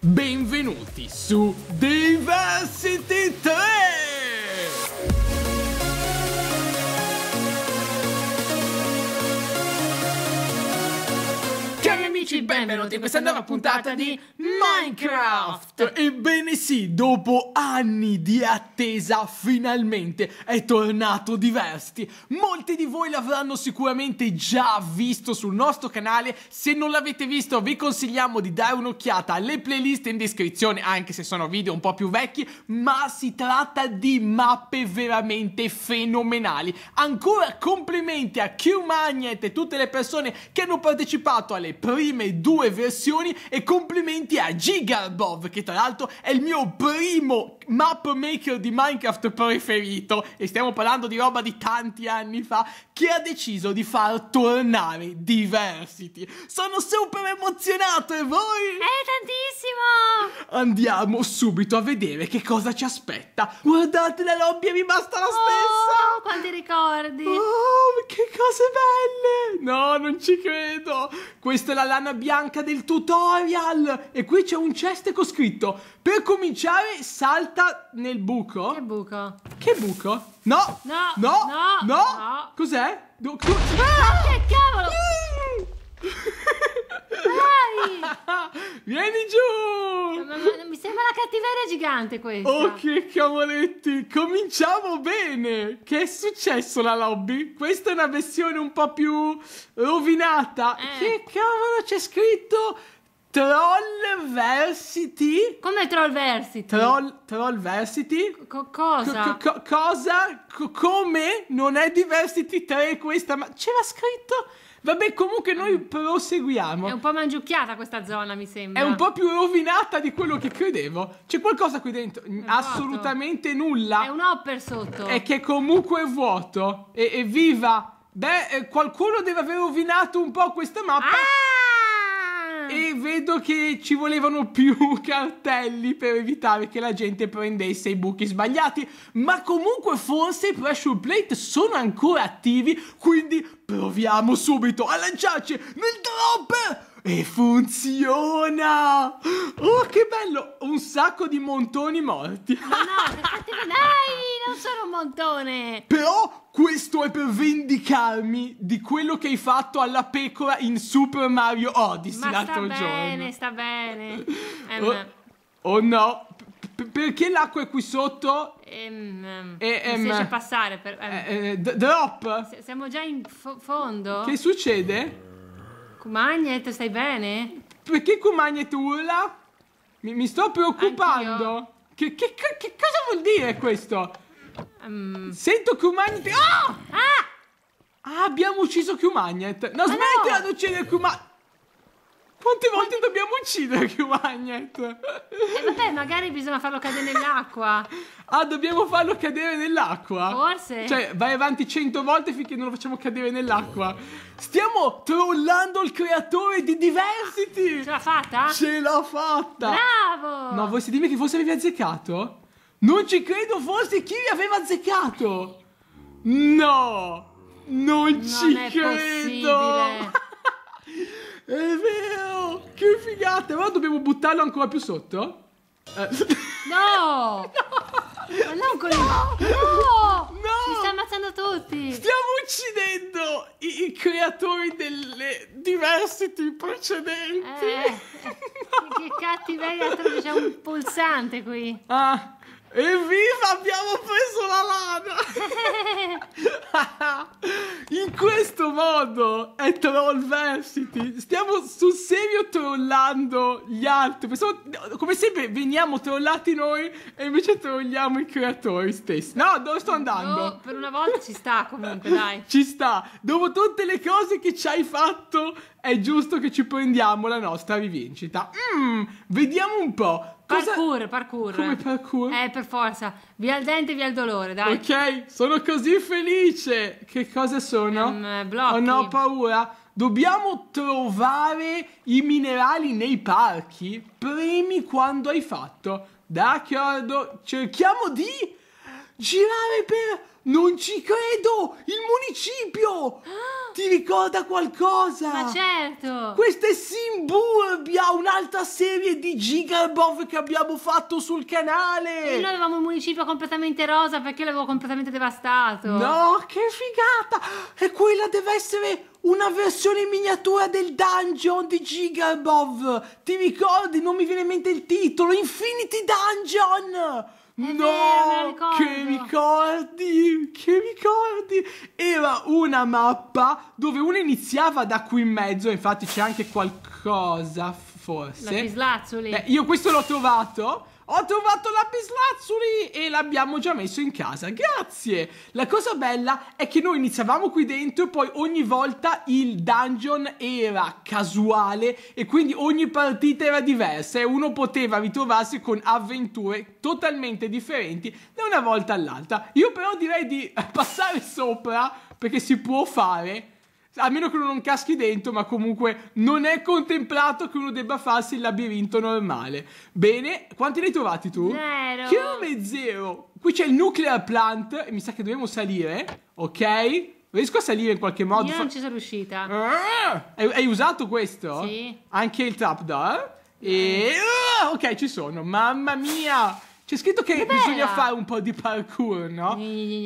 Benvenuti su Diversity 3! Cari amici benvenuti in questa nuova puntata di Minecraft! Ebbene sì, dopo anni di attesa finalmente è tornato Diversti. Molti di voi l'avranno sicuramente già visto sul nostro canale, se non l'avete visto vi consigliamo di dare un'occhiata alle playlist in descrizione, anche se sono video un po' più vecchi, ma si tratta di mappe veramente fenomenali. Ancora complimenti a Q Magnet e tutte le persone che hanno partecipato alle prime due versioni e complimenti a Gigabov che tra l'altro è il mio primo map maker di Minecraft preferito e stiamo parlando di roba di tanti anni fa che ha deciso di far tornare Diversity. Sono super emozionato e voi? Eh, tantissimo! Andiamo subito a vedere che cosa ci aspetta. Guardate, la lobby è rimasta la stessa! Oh, quanti ricordi! Oh, che cose belle! No, non ci credo! Questa è la lana bianca del tutorial! E qui c'è un chest con scritto Per cominciare salta nel buco. Che buco? Che buco? No! No! No! No! no. no. Cos'è? Do- do- ah! Ma che cavolo! Vai! Vieni giù! Ma, ma, mi sembra la cattiveria gigante questa. Oh che cavoletti! Cominciamo bene! Che è successo la lobby? Questa è una versione un po' più rovinata. Eh. Che cavolo c'è scritto? Trollversity. Come Trollversity? Troll, trollversity. Co- cosa? cosa? come? Non è diversity 3 questa, ma c'era scritto... Vabbè, comunque noi mm. proseguiamo. È un po' mangiucchiata questa zona, mi sembra. È un po' più rovinata di quello che credevo. C'è qualcosa qui dentro? È Assolutamente vuoto. nulla. È un hopper sotto. È che comunque è vuoto. E, evviva! Beh, eh, qualcuno deve aver rovinato un po' questa mappa. Ah! E vedo che ci volevano più cartelli per evitare che la gente prendesse i buchi sbagliati. Ma comunque forse i pressure plate sono ancora attivi, quindi proviamo subito a lanciarci nel dropper! E funziona! Oh, che bello! Un sacco di montoni morti. Ma no, peccatevi dai! Non sono un montone! Però questo è per vendicarmi di quello che hai fatto alla pecora in Super Mario Odyssey l'altro giorno. sta bene, sta bene. Um. Oh, oh no, P perché l'acqua è qui sotto? Ehm, e, ehm, riesce eh, ehm. a passare per, ehm. eh, eh, drop? S siamo già in fondo? Che succede? Comagnet, stai bene? Perché Comagnet urla? Mi, mi sto preoccupando. Che, che, che, cosa vuol dire questo? Um... Sento Comagnet... Ah! ah! Ah, abbiamo ucciso Q-Magnet! No, smettila no! di uccidere q quante volte Quanti... dobbiamo uccidere Q Magnet? E eh, vabbè, magari bisogna farlo cadere nell'acqua. ah, dobbiamo farlo cadere nell'acqua? Forse. Cioè, vai avanti cento volte finché non lo facciamo cadere nell'acqua. Stiamo trollando il creatore di Diversity! Ah, ce l'ha fatta? Ce l'ha fatta! Bravo! No, voi se dimmi che forse avevi azzeccato? Non ci credo, forse chi mi aveva azzeccato! No! Non, non ci credo! Possibile. è vero! Che figata! Ma dobbiamo buttarlo ancora più sotto? Eh. No! no! Ma non con no! il... No! No! Si sta ammazzando tutti! Stiamo uccidendo i, i creatori delle diversity precedenti! Eh, eh. che cattiveria! C'è un pulsante qui! Ah! Evviva, abbiamo preso la lana! In questo modo è trollversity. Stiamo sul serio trollando gli altri. Pensavo, come sempre veniamo trollati noi e invece trolliamo i creatori stessi. No, dove sto andando? No, per una volta ci sta comunque, dai. ci sta. Dopo tutte le cose che ci hai fatto è giusto che ci prendiamo la nostra rivincita. Mm, vediamo un po'. Cosa... Parkour, parkour. Come parkour? Eh, per forza. Via il dente, via il dolore, dai. Ok, sono così felice. Che cosa sono? Um, blocchi. Oh no, paura. Dobbiamo trovare i minerali nei parchi. Premi quando hai fatto. D'accordo. Cerchiamo di girare per non ci credo! Il municipio! Ah! Ti ricorda qualcosa? Ma certo! Questa è Simburbia, un'altra serie di Gigabov che abbiamo fatto sul canale! E noi avevamo un municipio completamente rosa perché l'avevo completamente devastato! No, che figata! E quella deve essere una versione in miniatura del dungeon di Gigabov! Ti ricordi? Non mi viene in mente il titolo! Infinity Dungeon! È no, vero, che ricordi, che ricordi. Era una mappa dove uno iniziava da qui in mezzo, infatti c'è anche qualcosa, forse. Lapislazzoli. Beh, io questo l'ho trovato. Ho trovato la bislazzuli e l'abbiamo già messo in casa, grazie! La cosa bella è che noi iniziavamo qui dentro e poi ogni volta il dungeon era casuale e quindi ogni partita era diversa e uno poteva ritrovarsi con avventure totalmente differenti da una volta all'altra. Io però direi di passare sopra perché si può fare a meno che uno non caschi dentro, ma comunque non è contemplato che uno debba farsi il labirinto normale. Bene, quanti ne hai trovati tu? Zero. Chiome zero? Qui c'è il nuclear plant e mi sa che dobbiamo salire, ok? Riesco a salire in qualche modo? Io non ci sono riuscita. Ah, hai, hai, usato questo? Sì. Anche il trapdoor? Eh. E... Ah, ok, ci sono. Mamma mia! C'è scritto che Bella. bisogna fare un po' di parkour, no?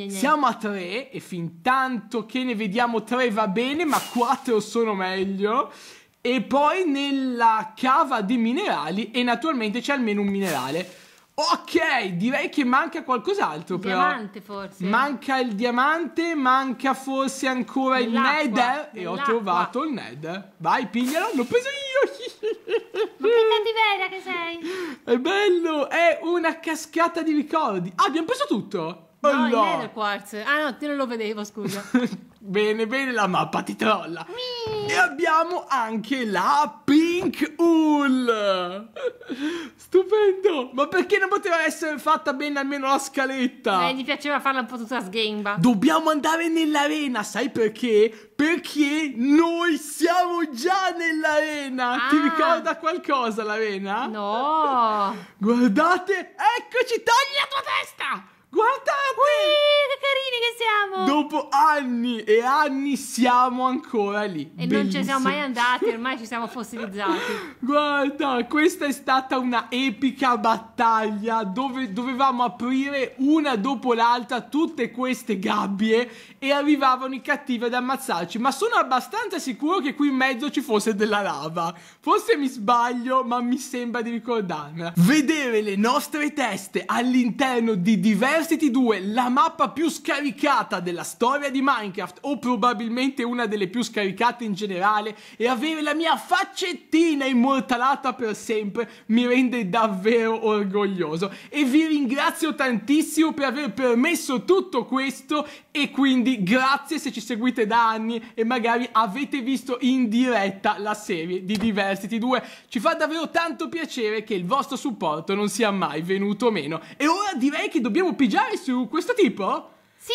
Siamo a tre e fin tanto che ne vediamo tre va bene, ma quattro sono meglio. E poi nella cava di minerali e naturalmente c'è almeno un minerale. Ok, direi che manca qualcos'altro però. Diamante forse. Manca il diamante, manca forse ancora il Nether. Eh, e ho trovato il Nether. Vai, piglialo, l'ho preso io. Ma che cattivera che sei. È bello, è una cascata di ricordi. Ah, abbiamo preso tutto. No, no. era quartz. Ah no, te non lo vedevo, scusa. bene, bene, la mappa ti trolla. Mii. E abbiamo anche la Pink Hull. Stupendo. Ma perché non poteva essere fatta bene almeno la scaletta? Eh, gli piaceva farla un po' tutta sgamba. Dobbiamo andare nell'arena, sai perché? Perché noi siamo già nell'arena. Ah. Ti ricorda qualcosa l'arena? No. Guardate, eccoci, togli la tua testa. Guardate! Ui, che carini che siamo! Dopo anni e anni siamo ancora lì. E Bellissimo. non ci siamo mai andati, ormai ci siamo fossilizzati. Guarda, questa è stata una epica battaglia dove dovevamo aprire una dopo l'altra tutte queste gabbie e arrivavano i cattivi ad ammazzarci. Ma sono abbastanza sicuro che qui in mezzo ci fosse della lava. Forse mi sbaglio, ma mi sembra di ricordarmela. Vedere le nostre teste all'interno di diversi Scarcity 2, la mappa più scaricata della storia di Minecraft o probabilmente una delle più scaricate in generale e avere la mia faccettina immortalata per sempre mi rende davvero orgoglioso e vi ringrazio tantissimo per aver permesso tutto questo e quindi grazie se ci seguite da anni e magari avete visto in diretta la serie di Diversity 2. Ci fa davvero tanto piacere che il vostro supporto non sia mai venuto meno e ora direi che dobbiamo pigiare sceneggiare su questo tipo? Sì!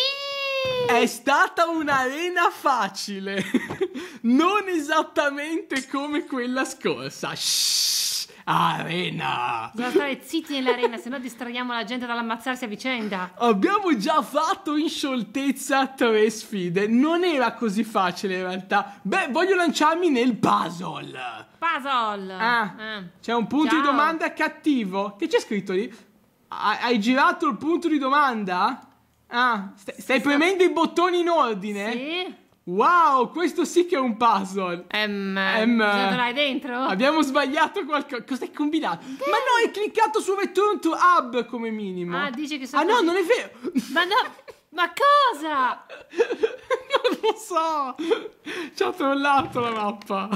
È stata un'arena facile, non esattamente come quella scorsa. Shhh, arena! Dobbiamo stare zitti nell'arena, se no distraiamo la gente dall'ammazzarsi a vicenda. Abbiamo già fatto in scioltezza tre sfide, non era così facile in realtà. Beh, voglio lanciarmi nel puzzle. Puzzle! Ah, ah. c'è un punto Ciao. di domanda cattivo. Che c'è scritto lì? Hai girato il punto di domanda? Ah, st stai premendo i bottoni in ordine? Sì. Wow, questo sì che è un puzzle. Ehm, um, cosa dentro? Abbiamo sbagliato qualcosa. Cosa hai combinato? Che? Ma no, hai cliccato su Return to Hub come minimo. Ah, dici che sono Ah così. no, non è vero. Ma no, ma cosa? lo so. Ci ha trollato la mappa.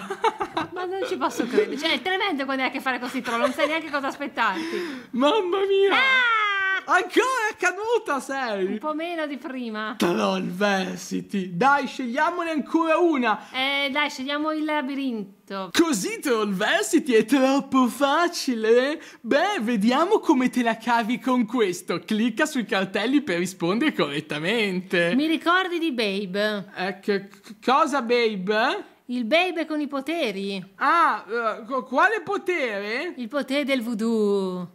Ma non ci posso credere. Cioè, è tremendo quando hai a che fare con questi troll. Non sai neanche cosa aspettarti. Mamma mia. Ah! Ancora è caduta sei! Un po' meno di prima. Trollversiti. Dai, scegliamone ancora una. Eh, dai, scegliamo il labirinto. Così Trollversiti è troppo facile? Eh? Beh, vediamo come te la cavi con questo. Clicca sui cartelli per rispondere correttamente. Mi ricordi di Babe? Eh, che cosa Babe? Il babe con i poteri. Ah, uh, quale potere? Il potere del voodoo.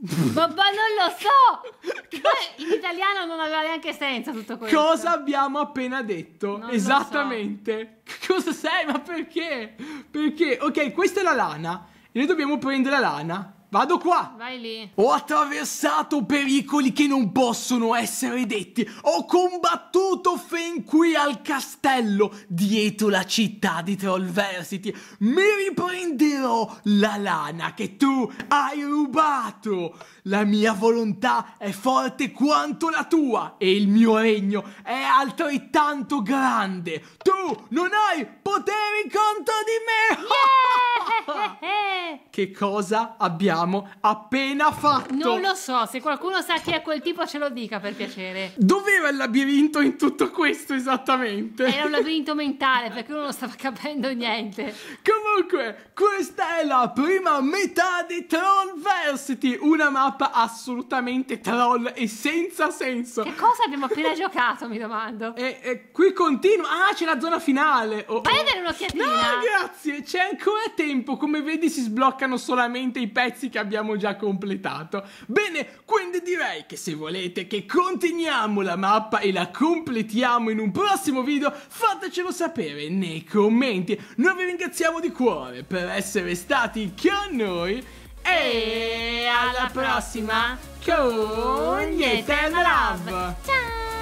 Babà, non lo so! in italiano non aveva neanche senso tutto questo. Cosa abbiamo appena detto? Non Esattamente. So. Cosa sei? Ma perché? Perché? Ok, questa è la lana. E noi dobbiamo prendere la lana Vado qua! Vai lì! Ho attraversato pericoli che non possono essere detti! Ho combattuto fin qui al castello, dietro la città di Trollversity! Mi riprenderò la lana che tu hai rubato! La mia volontà è forte quanto la tua e il mio regno è altrettanto grande! Tu non hai potere! che cosa abbiamo appena fatto. Non lo so, se qualcuno sa chi è quel tipo ce lo dica per piacere. Dov'era il labirinto in tutto questo esattamente? Era un labirinto mentale perché uno non stava capendo niente. Come Dunque, questa è la prima metà di Trollversity, una mappa assolutamente troll e senza senso. Che cosa abbiamo appena giocato, mi domando? E, e qui continua... Ah, c'è la zona finale! Oh, Vai a dare un'occhiatina! No, grazie! C'è ancora tempo, come vedi si sbloccano solamente i pezzi che abbiamo già completato. Bene, quindi direi che se volete che continuiamo la mappa e la completiamo in un prossimo video, fatecelo sapere nei commenti. Noi vi ringraziamo di cuore cuore per essere stati con noi e alla prossima con Eternal Love. Ciao!